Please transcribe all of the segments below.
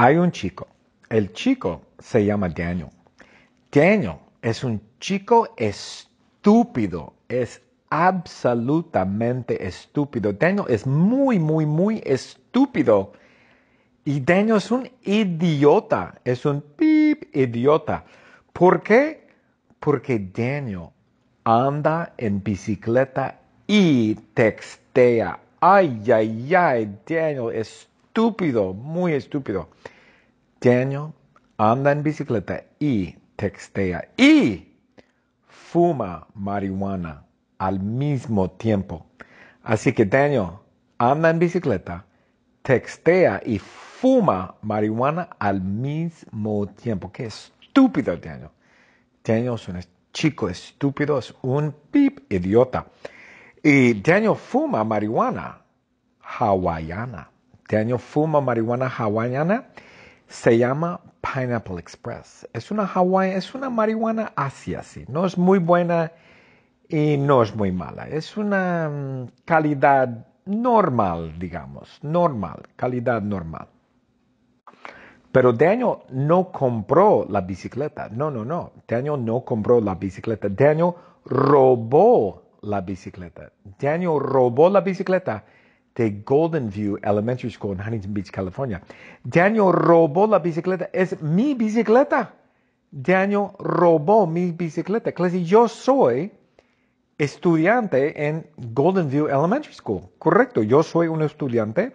Hay un chico. El chico se llama Daniel. Daniel es un chico estúpido. Es absolutamente estúpido. Daniel es muy, muy, muy estúpido. Y Daniel es un idiota. Es un pip idiota. ¿Por qué? Porque Daniel anda en bicicleta y textea. Ay, ay, ay, Daniel, estúpido estúpido, muy estúpido. Daniel anda en bicicleta y textea y fuma marihuana al mismo tiempo. Así que Daniel anda en bicicleta, textea y fuma marihuana al mismo tiempo. Qué estúpido Daniel. Daniel es un chico estúpido, es un pip idiota. Y Daniel fuma marihuana hawaiana. Daniel este fuma marihuana hawaiana, se llama Pineapple Express. Es una, Hawaii, es una marihuana así, así. No es muy buena y no es muy mala. Es una mm, calidad normal, digamos, normal, calidad normal. Pero Daniel no compró la bicicleta. No, no, no. Daniel no compró la bicicleta. Daniel robó la bicicleta. Daniel robó la bicicleta de Golden View Elementary School en Huntington Beach, California. Daniel robó la bicicleta. Es mi bicicleta. Daniel robó mi bicicleta. Clase, yo soy estudiante en Golden View Elementary School. Correcto, yo soy un estudiante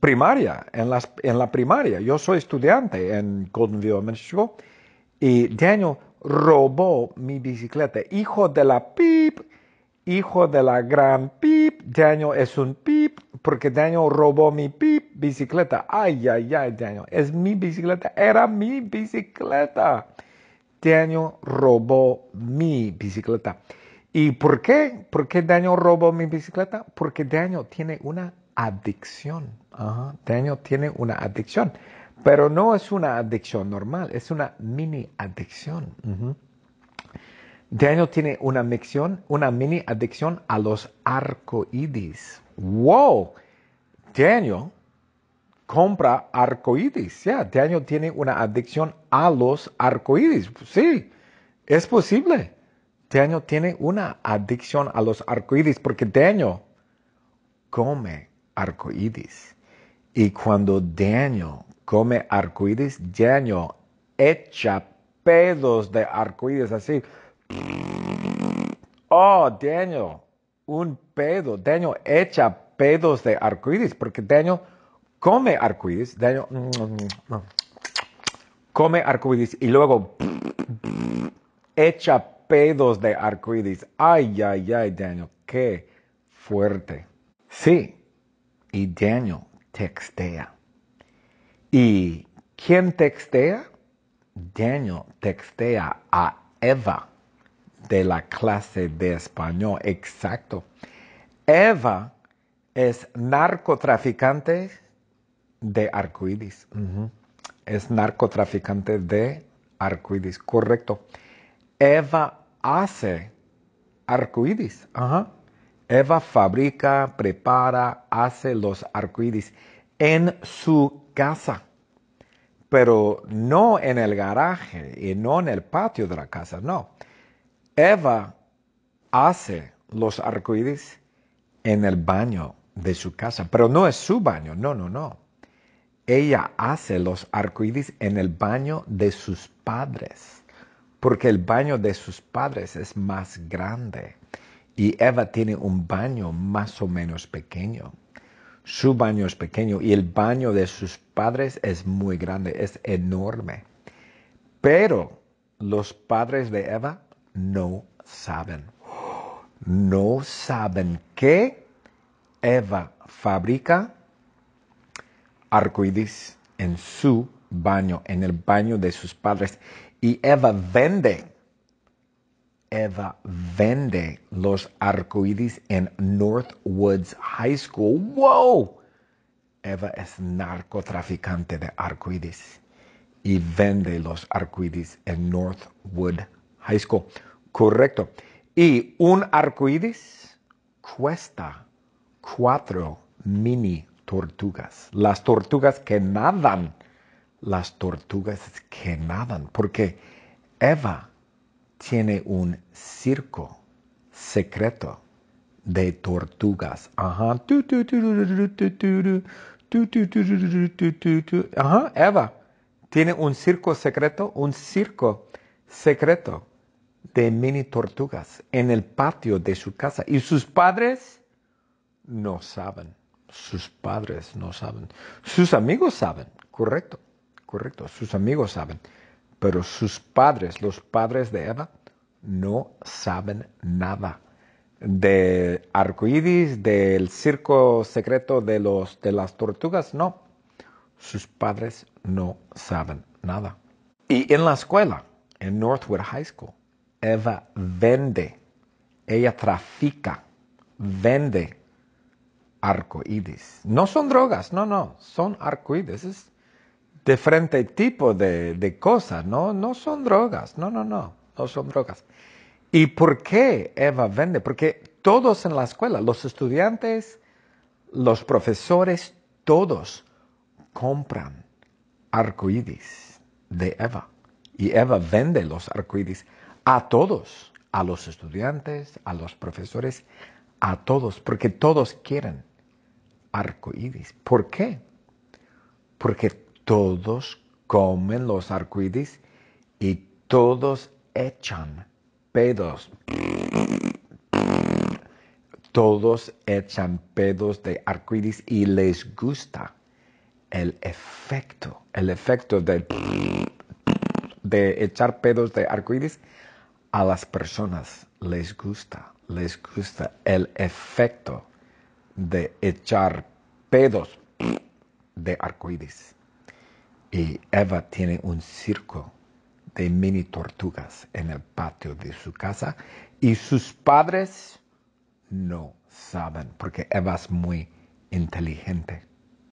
primaria, en, en la primaria. Yo soy estudiante en Golden View Elementary School. Y Daniel robó mi bicicleta. Hijo de la pip, hijo de la gran pip Daniel es un pip porque Daniel robó mi pip bicicleta. Ay, ay, ay, Daniel, es mi bicicleta, era mi bicicleta. Daniel robó mi bicicleta. ¿Y por qué? ¿Por qué Daniel robó mi bicicleta? Porque Daniel tiene una adicción. Daniel tiene una adicción. Pero no es una adicción normal, es una mini adicción. Daniel tiene una adicción, una mini adicción a los arcoíris. ¡Wow! Daniel compra arcoíris. Ya, Daniel tiene una adicción a los arcoíris. Sí, es posible. Daniel tiene una adicción a los arcoíris porque Daniel come arcoíris. Y cuando Daniel come arcoíris, Daniel echa pedos de arcoíris así. Oh, Daniel, un pedo. Daniel echa pedos de arcoíris porque Daniel come arcoíris. Daniel mm, mm, mm, come arcoíris y luego echa pedos de arcoíris. Ay, ay, ay, Daniel, qué fuerte. Sí, y Daniel textea. ¿Y quién textea? Daniel textea a Eva de la clase de español. Exacto. Eva es narcotraficante de arcoíris. Es narcotraficante de arcoíris, correcto. Eva hace arcoíris. Eva fabrica, prepara, hace los arcoíris en su casa, pero no en el garaje y no en el patio de la casa, no Eva hace los arcoíris en el baño de su casa, pero no es su baño, no, no, no. Ella hace los arcoíris en el baño de sus padres, porque el baño de sus padres es más grande y Eva tiene un baño más o menos pequeño. Su baño es pequeño y el baño de sus padres es muy grande, es enorme. Pero los padres de Eva no saben. No saben que Eva fabrica arcoíris en su baño, en el baño de sus padres. Y Eva vende, Eva vende los arcoíris en Northwoods High School. ¡Wow! Eva es narcotraficante de arcoíris y vende los arcoíris en Northwood High School. Correcto. Y un arcoíris cuesta cuatro mini tortugas. Las tortugas que nadan. Las tortugas que nadan. Porque Eva tiene un circo secreto de tortugas. Ajá, Eva tiene un circo secreto, un circo secreto de mini tortugas en el patio de su casa. Y sus padres no saben. Sus padres no saben. Sus amigos saben, correcto, correcto. Sus amigos saben. Pero sus padres, los padres de Eva, no saben nada de arcoíris, del circo secreto de, los, de las tortugas, no. Sus padres no saben nada. Y en la escuela, en Northwood High School, Eva vende, ella trafica, vende arcoíris. No son drogas, no, no, son arcoíris. Es diferente tipo de, de cosas, no, no son drogas, no, no, no, no son drogas. ¿Y por qué Eva vende? Porque todos en la escuela, los estudiantes, los profesores, todos compran arcoíris de Eva. Y Eva vende los arcoíris a todos, a los estudiantes, a los profesores, a todos, porque todos quieren arcoíris. ¿Por qué? Porque todos comen los arcoíris y todos echan pedos. Todos echan pedos de arcoíris y les gusta el efecto, el efecto de, de echar pedos de arcoíris a las personas les gusta, les gusta el efecto de echar pedos de arcoíris. Y Eva tiene un circo de mini tortugas en el patio de su casa y sus padres no saben porque Eva es muy inteligente.